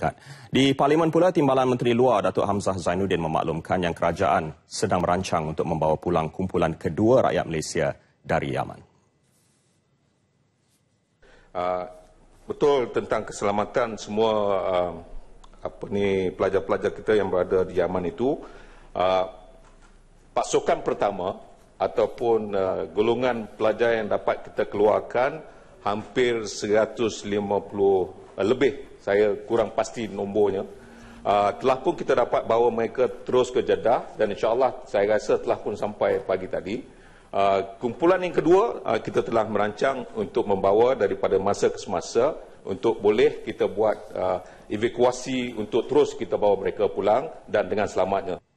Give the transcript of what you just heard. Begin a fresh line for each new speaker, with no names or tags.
dekat. Di Parlimen pula, Timbalan Menteri Luar Datuk Hamzah Zainuddin memaklumkan yang kerajaan sedang merancang untuk membawa pulang kumpulan kedua rakyat Malaysia dari Yaman.
Uh, betul tentang keselamatan semua uh, pelajar-pelajar kita yang berada di Yaman itu. Uh, ah, pasukan pertama ataupun uh, golongan pelajar yang dapat kita keluarkan hampir 150 eh, lebih saya kurang pasti nombornya ah, telah pun kita dapat bawa mereka terus ke Jeddah dan insyaallah saya rasa telah pun sampai pagi tadi ah, kumpulan yang kedua ah, kita telah merancang untuk membawa daripada masa ke semasa untuk boleh kita buat evakuasi untuk terus kita bawa mereka pulang dan dengan selamatnya